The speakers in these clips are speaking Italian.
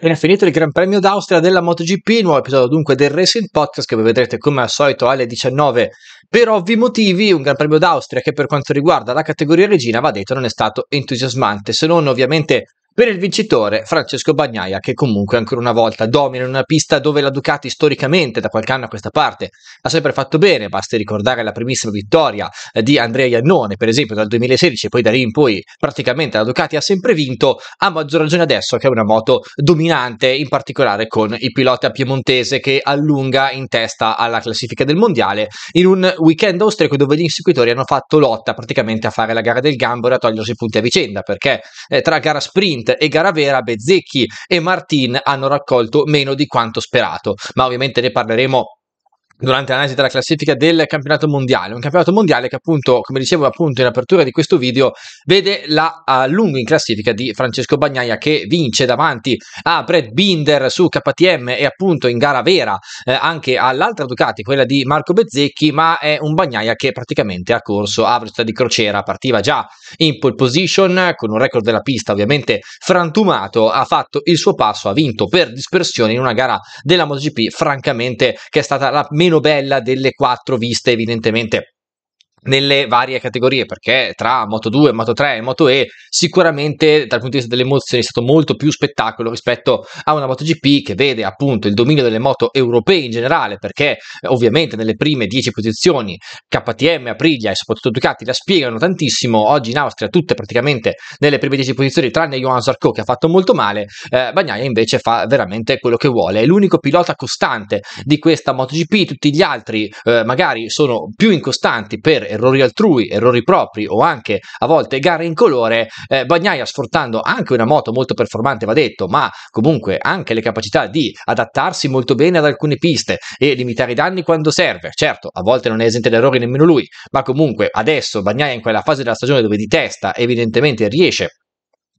Bene, finito il Gran Premio d'Austria della MotoGP, nuovo episodio dunque del Racing Podcast che vedrete come al solito alle 19 per ovvi motivi, un Gran Premio d'Austria che per quanto riguarda la categoria regina va detto non è stato entusiasmante, se non ovviamente per il vincitore, Francesco Bagnaia, che comunque ancora una volta domina in una pista dove la Ducati storicamente, da qualche anno a questa parte, ha sempre fatto bene. Basti ricordare la primissima vittoria eh, di Andrea Iannone, per esempio, dal 2016, poi da lì in poi praticamente la Ducati ha sempre vinto. A maggior ragione adesso che è una moto dominante, in particolare con il pilota piemontese che allunga in testa alla classifica del mondiale in un weekend austriaco dove gli inseguitori hanno fatto lotta praticamente a fare la gara del gambo e a togliersi punti a vicenda, perché eh, tra gara sprint Clint e Garavera Bezzecchi e Martin hanno raccolto meno di quanto sperato, ma ovviamente ne parleremo durante l'analisi della classifica del campionato mondiale, un campionato mondiale che appunto, come dicevo appunto in apertura di questo video, vede la uh, lunga in classifica di Francesco Bagnaia che vince davanti a Brad Binder su KTM e appunto in gara vera eh, anche all'altra Ducati, quella di Marco Bezzecchi, ma è un Bagnaia che praticamente ha corso a velocità di crociera, partiva già in pole position con un record della pista ovviamente frantumato, ha fatto il suo passo, ha vinto per dispersione in una gara della MotoGP francamente che è stata la meno bella delle quattro viste evidentemente nelle varie categorie perché tra Moto 2, Moto 3 e Moto E sicuramente dal punto di vista delle emozioni è stato molto più spettacolo rispetto a una MotoGP che vede appunto il dominio delle moto europee in generale perché eh, ovviamente nelle prime 10 posizioni KTM, Aprilia e soprattutto Ducati la spiegano tantissimo oggi in Austria tutte praticamente nelle prime 10 posizioni tranne Johan Zarco che ha fatto molto male eh, Bagnaia invece fa veramente quello che vuole è l'unico pilota costante di questa MotoGP tutti gli altri eh, magari sono più incostanti per errori altrui, errori propri o anche a volte gare in colore, eh, Bagnaia sfruttando anche una moto molto performante, va detto, ma comunque anche le capacità di adattarsi molto bene ad alcune piste e limitare i danni quando serve. Certo, a volte non è esente da errori nemmeno lui, ma comunque adesso Bagnaia in quella fase della stagione dove di testa evidentemente riesce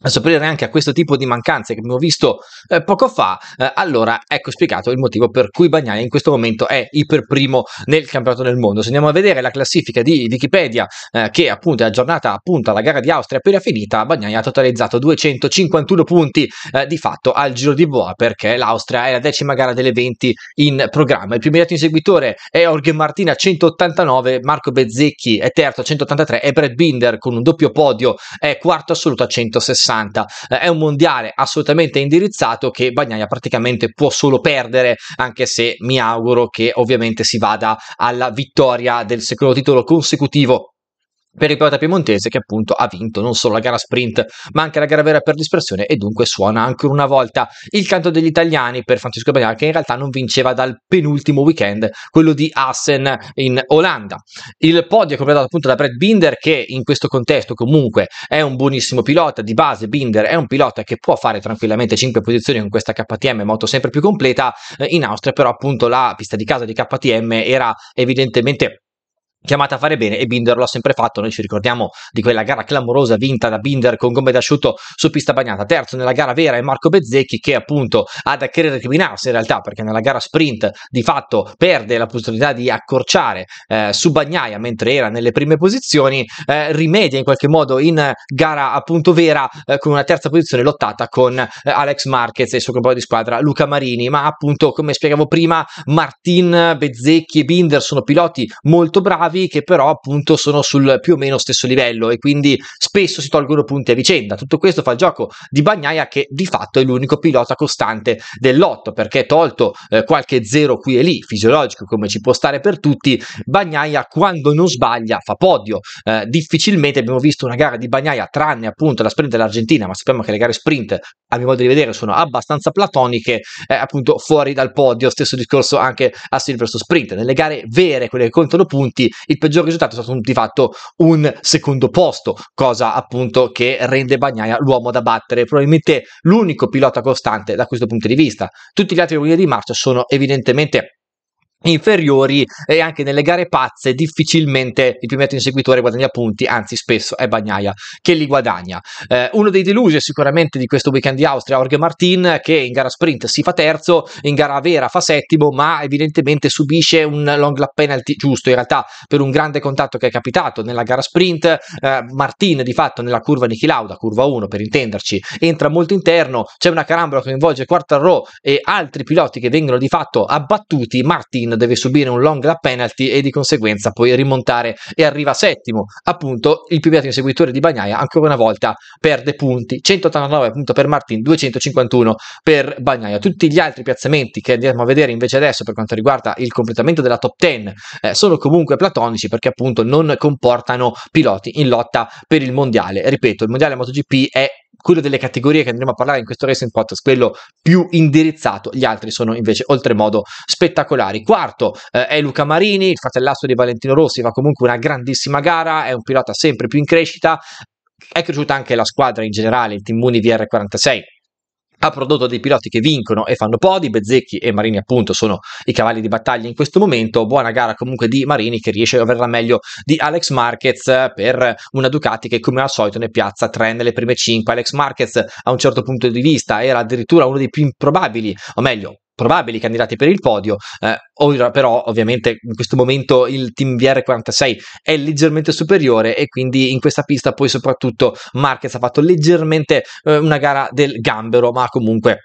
a sopperire anche a questo tipo di mancanze che abbiamo visto eh, poco fa, eh, allora ecco spiegato il motivo per cui Bagnai in questo momento è iperprimo nel campionato del mondo. Se andiamo a vedere la classifica di Wikipedia, eh, che appunto è aggiornata appunto alla gara di Austria appena finita, Bagnai ha totalizzato 251 punti eh, di fatto al Giro di Boa perché l'Austria è la decima gara delle 20 in programma. Il più immediato inseguitore è Jorge Martina 189, Marco Bezzecchi è terzo a 183 e Brad Binder con un doppio podio è quarto assoluto a 160. 60. Eh, è un mondiale assolutamente indirizzato che Bagnaia praticamente può solo perdere, anche se mi auguro che ovviamente si vada alla vittoria del secondo titolo consecutivo per il pilota piemontese che appunto ha vinto non solo la gara sprint ma anche la gara vera per dispersione e dunque suona ancora una volta il canto degli italiani per Francesco Bagnar che in realtà non vinceva dal penultimo weekend quello di Assen in Olanda il podio è completato appunto da Brad Binder che in questo contesto comunque è un buonissimo pilota di base Binder è un pilota che può fare tranquillamente 5 posizioni con questa KTM moto sempre più completa in Austria però appunto la pista di casa di KTM era evidentemente chiamata a fare bene e Binder lo ha sempre fatto. Noi ci ricordiamo di quella gara clamorosa vinta da Binder con gomme d'asciutto su pista bagnata. Terzo nella gara vera è Marco Bezzecchi che appunto ha da credere recriminarsi in realtà perché nella gara sprint di fatto perde la possibilità di accorciare eh, su bagnaia mentre era nelle prime posizioni, eh, rimedia in qualche modo in gara appunto vera eh, con una terza posizione lottata con eh, Alex Marquez e il suo compagno di squadra Luca Marini, ma appunto come spiegavo prima Martin Bezzecchi e Binder sono piloti molto bravi bravi che però appunto sono sul più o meno stesso livello e quindi spesso si tolgono punti a vicenda. Tutto questo fa il gioco di Bagnaia che di fatto è l'unico pilota costante dell'otto perché tolto eh, qualche zero qui e lì, fisiologico come ci può stare per tutti, Bagnaia quando non sbaglia fa podio. Eh, difficilmente abbiamo visto una gara di Bagnaia tranne appunto la sprint dell'Argentina, ma sappiamo che le gare sprint a mio modo di vedere sono abbastanza platoniche, eh, appunto fuori dal podio, stesso discorso anche a Silverstone Sprint. Nelle gare vere, quelle che contano punti, il peggior risultato è stato di fatto un secondo posto, cosa appunto che rende Bagnaia l'uomo da battere, probabilmente l'unico pilota costante da questo punto di vista. Tutti gli altri guida di marcia sono evidentemente inferiori e anche nelle gare pazze difficilmente il più metto inseguitore guadagna punti, anzi spesso è Bagnaia che li guadagna. Eh, uno dei delusi sicuramente di questo weekend di Austria, Jorge Martin, che in gara sprint si fa terzo, in gara vera fa settimo, ma evidentemente subisce un long lap penalty giusto, in realtà per un grande contatto che è capitato nella gara sprint, eh, Martin di fatto nella curva Niki Lauda curva 1 per intenderci, entra molto interno, c'è una carambola che coinvolge Quartarro e altri piloti che vengono di fatto abbattuti, Martin deve subire un long la penalty e di conseguenza poi rimontare e arriva settimo. Appunto, il più beato inseguitore di Bagnaia ancora una volta perde punti, 189 appunto per Martin, 251 per Bagnaia. Tutti gli altri piazzamenti che andiamo a vedere invece adesso per quanto riguarda il completamento della top 10 eh, sono comunque platonici perché appunto non comportano piloti in lotta per il mondiale. Ripeto, il mondiale MotoGP è quello delle categorie che andremo a parlare in questo Racing Podcast, quello più indirizzato, gli altri sono invece oltremodo spettacolari. Quarto eh, è Luca Marini, il fratellastro di Valentino Rossi, fa comunque una grandissima gara, è un pilota sempre più in crescita, è cresciuta anche la squadra in generale, il Team Muni VR46 ha prodotto dei piloti che vincono e fanno podi, Bezzecchi e Marini appunto sono i cavalli di battaglia in questo momento, buona gara comunque di Marini che riesce a averla meglio di Alex Marquez per una Ducati che come al solito ne piazza tre nelle prime cinque, Alex Marquez a un certo punto di vista era addirittura uno dei più improbabili, o meglio probabili candidati per il podio. Eh, ora però ovviamente in questo momento il team VR46 è leggermente superiore e quindi in questa pista poi soprattutto Marquez ha fatto leggermente eh, una gara del gambero, ma comunque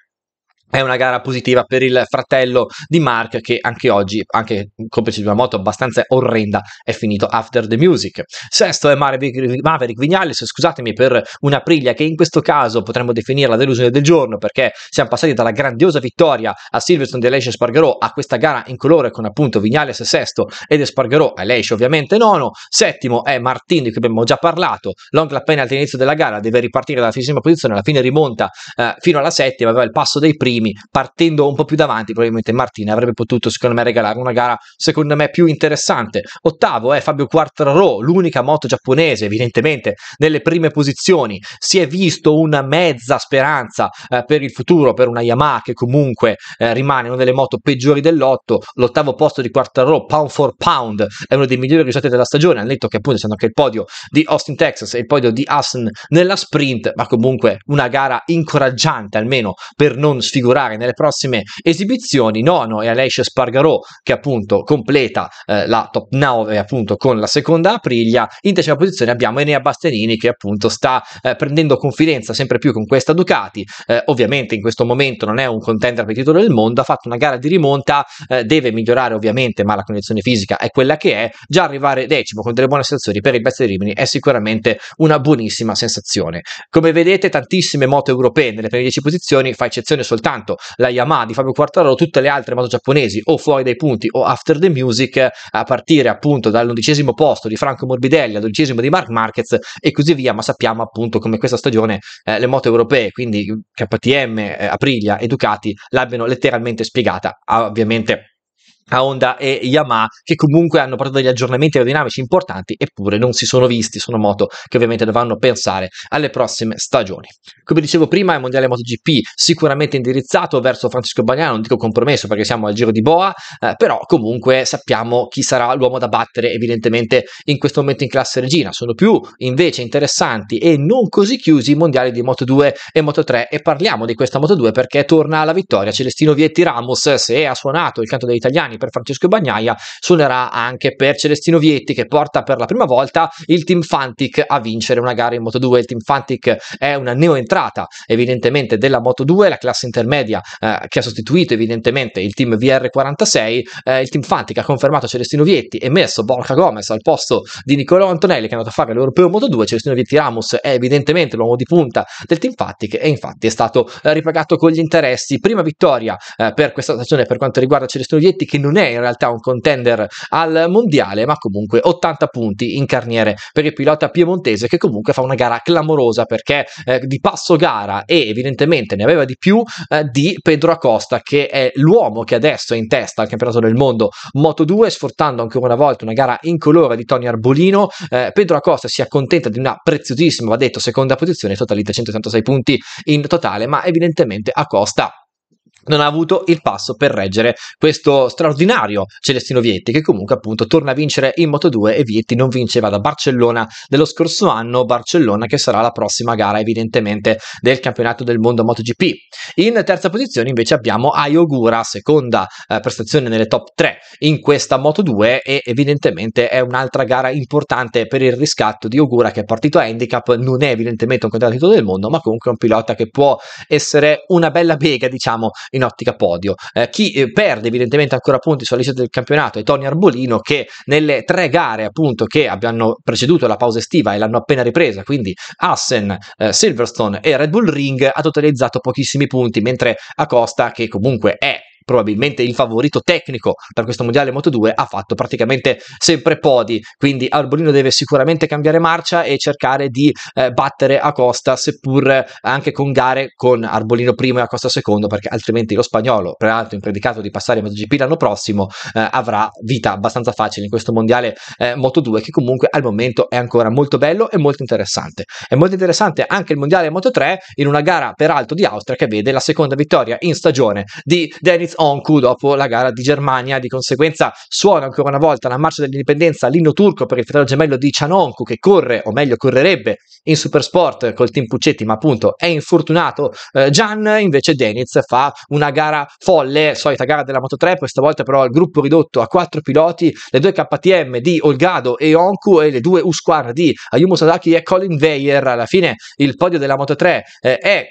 è una gara positiva per il fratello di Mark che anche oggi, anche complice di una moto abbastanza orrenda, è finito after the music. Sesto è Maverick, Vignales, scusatemi per una priglia che in questo caso potremmo definire la delusione del giorno perché siamo passati dalla grandiosa vittoria a Silverstone di Alessia Spargarò a questa gara in colore con appunto Vignales sesto ed Espargarò Alessia ovviamente nono. Settimo è Martin di cui abbiamo già parlato, long la all'inizio della gara, deve ripartire dalla fissima posizione, alla fine rimonta eh, fino alla settima, aveva il passo dei primi primi, partendo un po' più davanti, probabilmente Martina avrebbe potuto secondo me regalare una gara secondo me più interessante. Ottavo è eh, Fabio Quartararo, l'unica moto giapponese evidentemente nelle prime posizioni. Si è visto una mezza speranza eh, per il futuro per una Yamaha che comunque eh, rimane una delle moto peggiori dell'otto. L'ottavo posto di Quartararo, pound for pound, è uno dei migliori risultati della stagione. Hanno detto che appunto c'è anche il podio di Austin Texas e il podio di Assen nella sprint, ma comunque una gara incoraggiante almeno per non sfigurare figurare nelle prossime esibizioni, nono è Alessia Spargarò che appunto completa eh, la top 9 appunto con la seconda Aprilia, in decima posizione abbiamo Enea Bastianini che appunto sta eh, prendendo confidenza sempre più con questa Ducati, eh, ovviamente in questo momento non è un contender per il titolo del mondo, ha fatto una gara di rimonta, eh, deve migliorare ovviamente ma la condizione fisica è quella che è, già arrivare decimo con delle buone sensazioni per il Best di Rimini è sicuramente una buonissima sensazione. Come vedete tantissime moto europee nelle prime 10 posizioni, fa eccezione soltanto soltanto la Yamaha di Fabio Quartararo, tutte le altre moto giapponesi o fuori dai punti o after the music, a partire appunto dall'undicesimo posto di Franco Morbidelli al dodicesimo di Mark Marquez e così via, ma sappiamo appunto come questa stagione eh, le moto europee, quindi KTM, eh, Aprilia e Ducati l'abbiano letteralmente spiegata, ah, ovviamente a Honda e Yamaha che comunque hanno portato degli aggiornamenti aerodinamici importanti eppure non si sono visti, sono moto che ovviamente dovranno pensare alle prossime stagioni. Come dicevo prima il mondiale MotoGP sicuramente indirizzato verso Francesco Bagnano, non dico compromesso perché siamo al giro di boa, eh, però comunque sappiamo chi sarà l'uomo da battere evidentemente in questo momento in classe regina, sono più invece interessanti e non così chiusi i mondiali di Moto2 e Moto3 e parliamo di questa Moto2 perché torna alla vittoria Celestino Vietti Ramos se ha suonato il canto degli italiani per Francesco Bagnaia, suonerà anche per Celestino Vietti che porta per la prima volta il Team Fantic a vincere una gara in Moto2. Il Team Fantic è una neoentrata evidentemente della Moto2, la classe intermedia eh, che ha sostituito evidentemente il Team VR46. Eh, il Team Fantic ha confermato Celestino Vietti e messo Borca Gomez al posto di Nicolò Antonelli che è andato a fare l'Europeo Moto2. Celestino Vietti Ramos è evidentemente l'uomo di punta del Team Fantic e infatti è stato eh, ripagato con gli interessi. Prima vittoria eh, per questa stagione per quanto riguarda Celestino Vietti che non non è in realtà un contender al mondiale, ma comunque 80 punti in carniere per il pilota piemontese che comunque fa una gara clamorosa perché eh, di passo gara e evidentemente ne aveva di più eh, di Pedro Acosta che è l'uomo che adesso è in testa al campionato del mondo Moto2 sfruttando ancora una volta una gara incolore di Tony Arbolino. Eh, Pedro Acosta si accontenta di una preziosissima, va detto, seconda posizione, totalizza 186 punti in totale, ma evidentemente Acosta non ha avuto il passo per reggere questo straordinario Celestino Vietti che comunque appunto torna a vincere in Moto 2 e Vietti non vinceva da Barcellona dello scorso anno, Barcellona che sarà la prossima gara evidentemente del campionato del mondo MotoGP. In terza posizione invece abbiamo Ayogura, seconda eh, prestazione nelle top 3 in questa Moto 2 e evidentemente è un'altra gara importante per il riscatto di Ogura che è partito a handicap, non è evidentemente un candidato del mondo ma comunque è un pilota che può essere una bella bega diciamo in ottica podio. Eh, chi eh, perde evidentemente ancora punti sulla lista del campionato è Tony Arbolino che nelle tre gare appunto che abbiano preceduto la pausa estiva e l'hanno appena ripresa, quindi Assen, eh, Silverstone e Red Bull Ring ha totalizzato pochissimi punti, mentre Acosta che comunque è probabilmente il favorito tecnico per questo mondiale Moto2, ha fatto praticamente sempre podi. Quindi Arbolino deve sicuramente cambiare marcia e cercare di eh, battere costa, seppur eh, anche con gare con Arbolino primo e a costa secondo, perché altrimenti lo spagnolo, peraltro in predicato di passare a MotoGP l'anno prossimo, eh, avrà vita abbastanza facile in questo mondiale eh, Moto2, che comunque al momento è ancora molto bello e molto interessante. È molto interessante anche il mondiale Moto3 in una gara peraltro di Austria che vede la seconda vittoria in stagione di Dennis Onku dopo la gara di Germania. Di conseguenza suona ancora una volta la marcia dell'indipendenza l'inno turco per il fratello gemello di Cianonku che corre, o meglio correrebbe, in Supersport col team Puccetti, ma appunto è infortunato. Eh, invece Deniz fa una gara folle, solita gara della Moto3, questa volta però il gruppo ridotto a quattro piloti, le due KTM di Olgado e Onku e le due U-Squadra di Ayumu Sadaki e Colin Veyer. Alla fine il podio della Moto3 eh, è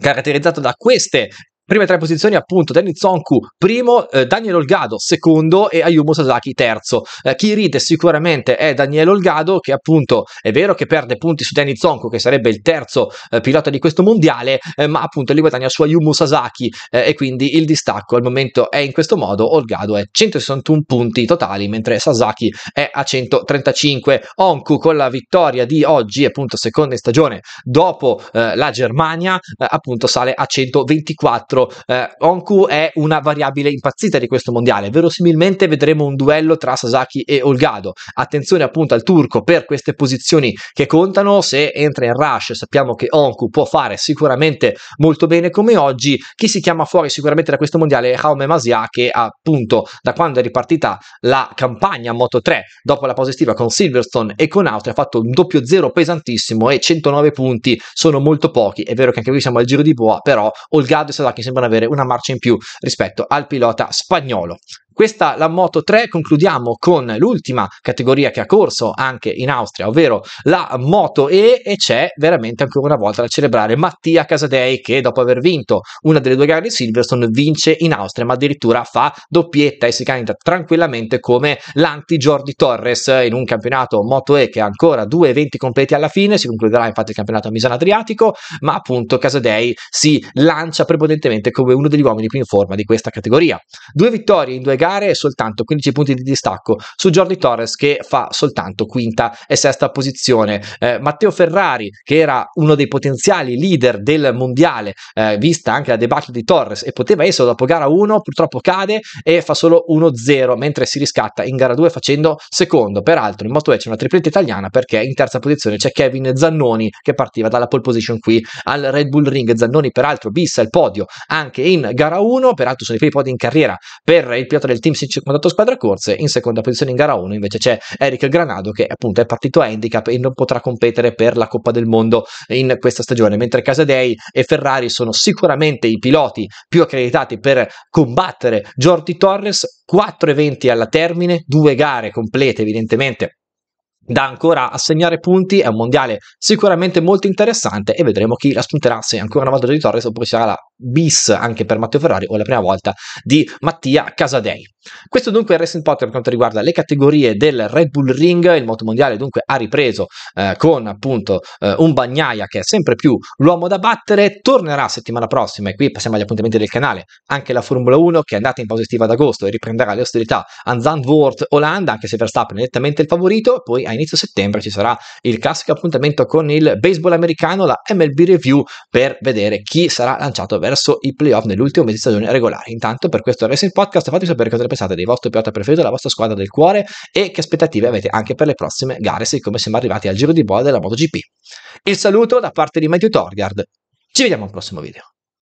caratterizzato da queste Prime tre posizioni appunto Denis Zonku primo, eh, Daniel Olgado secondo e Ayumu Sasaki terzo. Eh, chi ride sicuramente è Daniel Olgado che appunto è vero che perde punti su Denis Zonku che sarebbe il terzo eh, pilota di questo mondiale eh, ma appunto li guadagna su Ayumu Sasaki eh, e quindi il distacco al momento è in questo modo Olgado è 161 punti totali mentre Sasaki è a 135. Onku con la vittoria di oggi appunto seconda in stagione dopo eh, la Germania appunto sale a 124 l'altro. Eh, Onku è una variabile impazzita di questo mondiale. Verosimilmente vedremo un duello tra Sasaki e Olgado. Attenzione appunto al turco per queste posizioni che contano. Se entra in rush, sappiamo che Onku può fare sicuramente molto bene come oggi. Chi si chiama fuori sicuramente da questo mondiale è Jaume Masia, che appunto da quando è ripartita la campagna Moto 3 dopo la pausa estiva con Silverstone e con Austria ha fatto un doppio zero pesantissimo e 109 punti sono molto pochi. È vero che anche qui siamo al giro di boa, però Olgado e Sasaki sembrano avere una marcia in più rispetto al pilota spagnolo. Questa la Moto 3 concludiamo con l'ultima categoria che ha corso anche in Austria, ovvero la Moto E e c'è veramente ancora una volta da celebrare Mattia Casadei che dopo aver vinto una delle due gare di Silverstone vince in Austria ma addirittura fa doppietta e si candida tranquillamente come l'anti Jordi Torres in un campionato Moto E che ha ancora due eventi completi alla fine, si concluderà infatti il campionato a Misano Adriatico, ma appunto Casadei si lancia prepotentemente come uno degli uomini più in forma di questa categoria. Due vittorie in due gare gare e soltanto 15 punti di distacco su Jordi Torres che fa soltanto quinta e sesta posizione. Eh, Matteo Ferrari che era uno dei potenziali leader del mondiale, eh, vista anche la debacle di Torres e poteva esserlo dopo gara 1, purtroppo cade e fa solo 1-0 mentre si riscatta in gara 2 facendo secondo. Peraltro in moto c'è una tripletta italiana perché in terza posizione c'è Kevin Zannoni che partiva dalla pole position qui al Red Bull Ring. Zannoni peraltro bis il podio anche in gara 1, peraltro sono i primi podi in carriera per il pilota del del Team 58 Squadre Corse, in seconda posizione in gara 1 invece c'è Eric Granado che appunto è partito a handicap e non potrà competere per la Coppa del Mondo in questa stagione, mentre Casadei e Ferrari sono sicuramente i piloti più accreditati per combattere Jordi Torres, 4 eventi alla termine, 2 gare complete evidentemente da ancora assegnare punti, è un mondiale sicuramente molto interessante e vedremo chi la spunterà se ancora una volta Jordi Torres oppure sarà la bis anche per Matteo Ferrari o la prima volta di Mattia Casadei. Questo dunque è il Racing Potter per quanto riguarda le categorie del Red Bull Ring, il moto mondiale dunque ha ripreso eh, con appunto eh, un Bagnaia che è sempre più l'uomo da battere, tornerà settimana prossima e qui passiamo agli appuntamenti del canale, anche la Formula 1 che è andata in pausa estiva ad agosto e riprenderà le ostilità a Zandvoort Olanda, anche se Verstappen è nettamente il favorito, poi a inizio settembre ci sarà il classico appuntamento con il baseball americano, la MLB Review per vedere chi sarà lanciato verso i playoff nell'ultimo mese di stagione regolare. Intanto per questo Racing Podcast fatemi sapere cosa ne pensate dei vostri pilota preferiti, della vostra squadra del cuore e che aspettative avete anche per le prossime gare siccome siamo arrivati al giro di bolla della MotoGP. Il saluto da parte di Matthew Torgard. Ci vediamo al prossimo video.